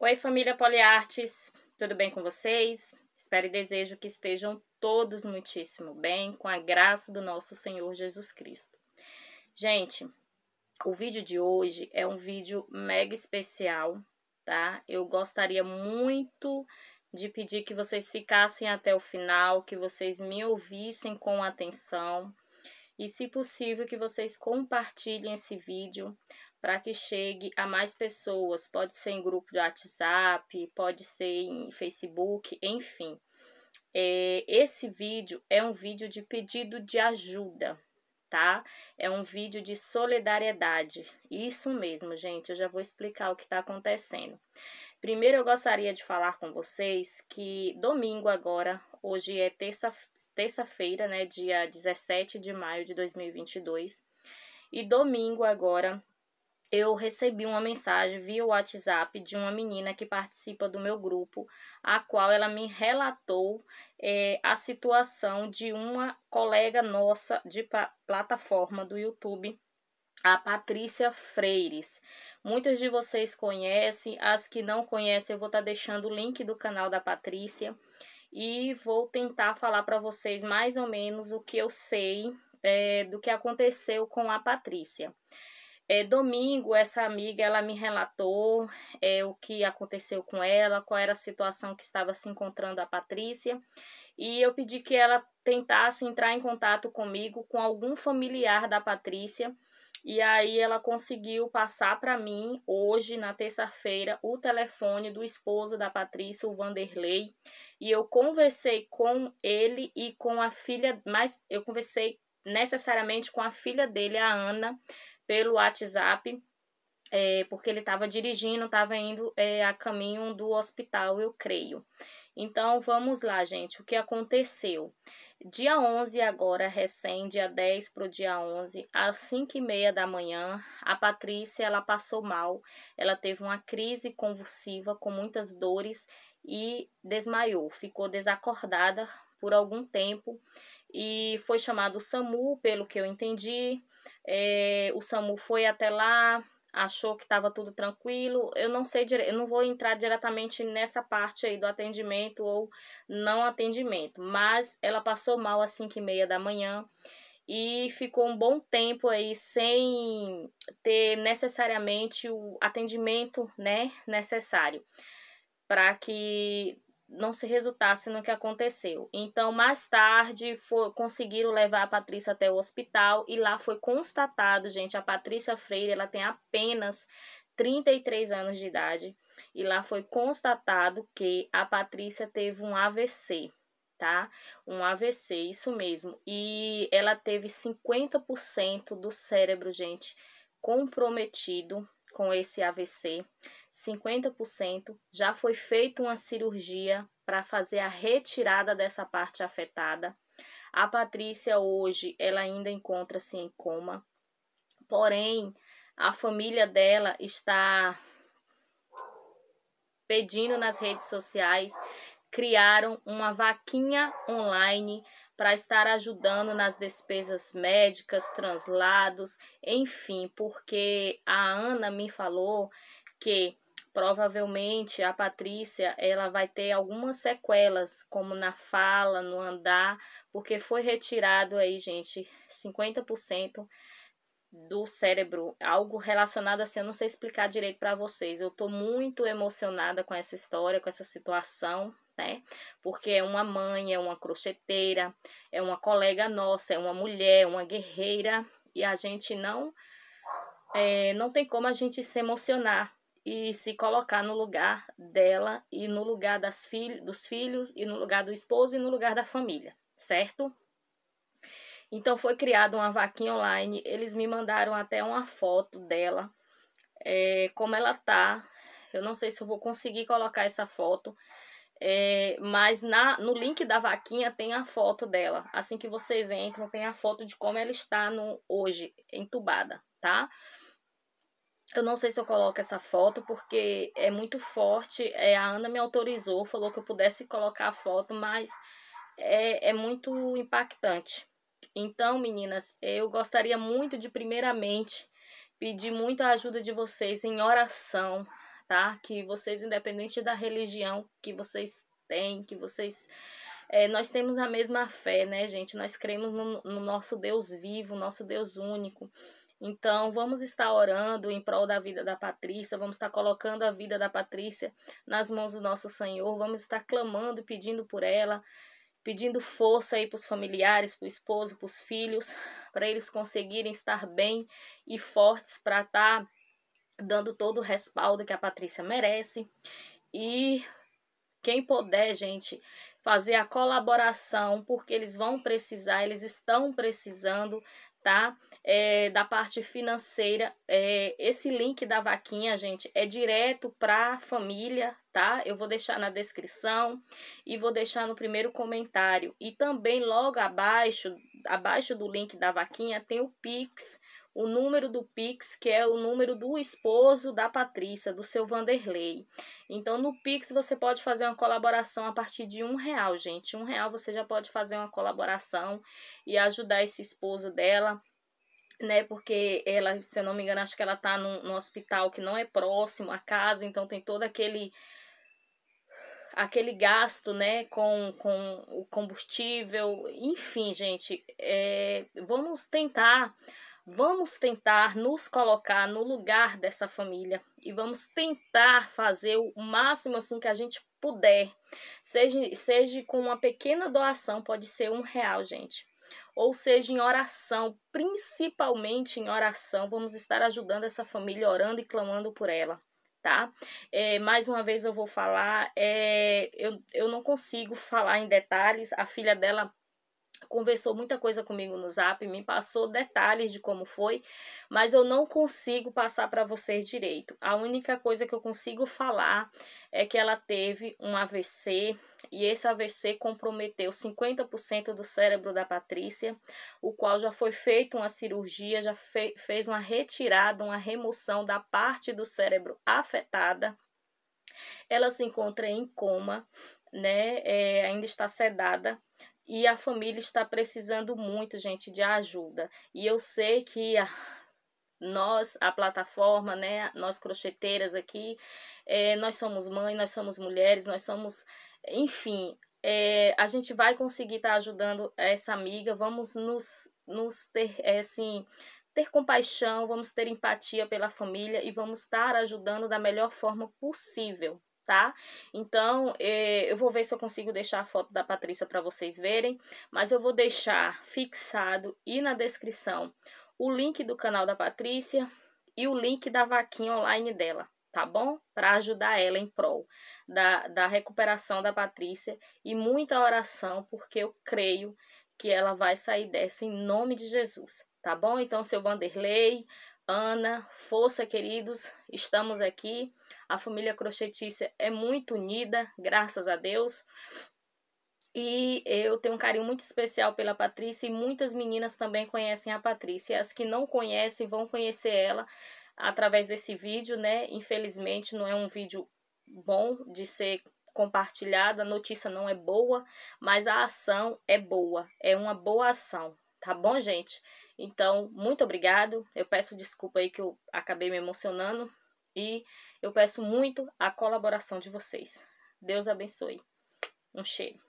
Oi, família Poliartes, tudo bem com vocês? Espero e desejo que estejam todos muitíssimo bem, com a graça do nosso Senhor Jesus Cristo. Gente, o vídeo de hoje é um vídeo mega especial, tá? Eu gostaria muito de pedir que vocês ficassem até o final, que vocês me ouvissem com atenção e, se possível, que vocês compartilhem esse vídeo para que chegue a mais pessoas. Pode ser em grupo de WhatsApp, pode ser em Facebook, enfim. É, esse vídeo é um vídeo de pedido de ajuda, tá? É um vídeo de solidariedade. Isso mesmo, gente. Eu já vou explicar o que está acontecendo. Primeiro, eu gostaria de falar com vocês que domingo agora, hoje é terça-feira, terça né, dia 17 de maio de 2022, e domingo agora eu recebi uma mensagem via WhatsApp de uma menina que participa do meu grupo, a qual ela me relatou é, a situação de uma colega nossa de plataforma do YouTube a Patrícia Freires. Muitas de vocês conhecem, as que não conhecem, eu vou estar tá deixando o link do canal da Patrícia e vou tentar falar para vocês mais ou menos o que eu sei é, do que aconteceu com a Patrícia. É, domingo, essa amiga, ela me relatou é, o que aconteceu com ela, qual era a situação que estava se encontrando a Patrícia, e eu pedi que ela tentasse entrar em contato comigo, com algum familiar da Patrícia, e aí ela conseguiu passar para mim, hoje, na terça-feira, o telefone do esposo da Patrícia, o Vanderlei, e eu conversei com ele e com a filha, mas eu conversei necessariamente com a filha dele, a Ana, pelo WhatsApp, é, porque ele estava dirigindo, estava indo é, a caminho do hospital, eu creio. Então, vamos lá, gente, o que aconteceu? Dia 11 agora, recém, dia 10 para o dia 11, às 5 e meia da manhã, a Patrícia, ela passou mal, ela teve uma crise convulsiva com muitas dores e desmaiou, ficou desacordada por algum tempo e foi chamado o SAMU, pelo que eu entendi. É, o SAMU foi até lá, achou que estava tudo tranquilo. Eu não sei, eu não vou entrar diretamente nessa parte aí do atendimento ou não atendimento, mas ela passou mal às 5 e meia da manhã e ficou um bom tempo aí sem ter necessariamente o atendimento né, necessário para que não se resultasse no que aconteceu. Então, mais tarde, for, conseguiram levar a Patrícia até o hospital e lá foi constatado, gente, a Patrícia Freire, ela tem apenas 33 anos de idade e lá foi constatado que a Patrícia teve um AVC, tá? Um AVC, isso mesmo. E ela teve 50% do cérebro, gente, comprometido com esse AVC, 50% já foi feita uma cirurgia para fazer a retirada dessa parte afetada. A Patrícia hoje, ela ainda encontra-se assim, em coma. Porém, a família dela está pedindo nas redes sociais criaram uma vaquinha online para estar ajudando nas despesas médicas, translados, enfim, porque a Ana me falou que provavelmente a Patrícia ela vai ter algumas sequelas, como na fala, no andar, porque foi retirado aí, gente, 50% do cérebro, algo relacionado assim, eu não sei explicar direito para vocês. Eu tô muito emocionada com essa história, com essa situação, né? Porque é uma mãe, é uma crocheteira, é uma colega nossa, é uma mulher, uma guerreira e a gente não é, não tem como a gente se emocionar e se colocar no lugar dela e no lugar das fil dos filhos e no lugar do esposo e no lugar da família, certo? Então foi criada uma vaquinha online. Eles me mandaram até uma foto dela, é, como ela tá. Eu não sei se eu vou conseguir colocar essa foto, é, mas na, no link da vaquinha tem a foto dela. Assim que vocês entram, tem a foto de como ela está no, hoje, entubada, tá? Eu não sei se eu coloco essa foto porque é muito forte. É, a Ana me autorizou, falou que eu pudesse colocar a foto, mas é, é muito impactante. Então, meninas, eu gostaria muito de, primeiramente, pedir muita ajuda de vocês em oração, que vocês, independente da religião que vocês têm, que vocês. É, nós temos a mesma fé, né, gente? Nós cremos no, no nosso Deus vivo, nosso Deus único. Então, vamos estar orando em prol da vida da Patrícia, vamos estar colocando a vida da Patrícia nas mãos do nosso Senhor, vamos estar clamando, pedindo por ela, pedindo força aí para os familiares, para o esposo, para os filhos, para eles conseguirem estar bem e fortes para estar tá dando todo o respaldo que a Patrícia merece. E quem puder, gente, fazer a colaboração, porque eles vão precisar, eles estão precisando, tá? É, da parte financeira, é, esse link da vaquinha, gente, é direto para a família, tá? Eu vou deixar na descrição e vou deixar no primeiro comentário. E também logo abaixo, abaixo do link da vaquinha, tem o Pix, o número do Pix, que é o número do esposo da Patrícia, do seu Vanderlei. Então, no Pix você pode fazer uma colaboração a partir de um real, gente. Um real você já pode fazer uma colaboração e ajudar esse esposo dela né? Porque ela, se eu não me engano, acho que ela tá num, num hospital que não é próximo à casa, então tem todo aquele aquele gasto, né, com, com o combustível, enfim, gente, é, vamos tentar Vamos tentar nos colocar no lugar dessa família e vamos tentar fazer o máximo assim que a gente puder, seja, seja com uma pequena doação, pode ser um real, gente, ou seja em oração, principalmente em oração, vamos estar ajudando essa família, orando e clamando por ela. Tá? É, mais uma vez eu vou falar, é, eu, eu não consigo falar em detalhes, a filha dela conversou muita coisa comigo no zap, me passou detalhes de como foi, mas eu não consigo passar para vocês direito. A única coisa que eu consigo falar é que ela teve um AVC e esse AVC comprometeu 50% do cérebro da Patrícia, o qual já foi feita uma cirurgia, já fe fez uma retirada, uma remoção da parte do cérebro afetada. Ela se encontra em coma, né? É, ainda está sedada e a família está precisando muito, gente, de ajuda. E eu sei que a, nós, a plataforma, né, nós crocheteiras aqui, é, nós somos mães nós somos mulheres, nós somos, enfim, é, a gente vai conseguir estar tá ajudando essa amiga, vamos nos, nos ter, é, assim, ter compaixão, vamos ter empatia pela família e vamos estar ajudando da melhor forma possível tá? Então, eh, eu vou ver se eu consigo deixar a foto da Patrícia para vocês verem, mas eu vou deixar fixado e na descrição o link do canal da Patrícia e o link da vaquinha online dela, tá bom? Para ajudar ela em prol da, da recuperação da Patrícia e muita oração, porque eu creio que ela vai sair dessa em nome de Jesus, tá bom? Então, seu Vanderlei, Ana, força, queridos, estamos aqui. A família crochetícia é muito unida, graças a Deus. E eu tenho um carinho muito especial pela Patrícia e muitas meninas também conhecem a Patrícia. As que não conhecem vão conhecer ela através desse vídeo, né? Infelizmente não é um vídeo bom de ser compartilhado, a notícia não é boa, mas a ação é boa, é uma boa ação, Tá bom, gente? Então, muito obrigado. Eu peço desculpa aí que eu acabei me emocionando e eu peço muito a colaboração de vocês. Deus abençoe. Um cheiro.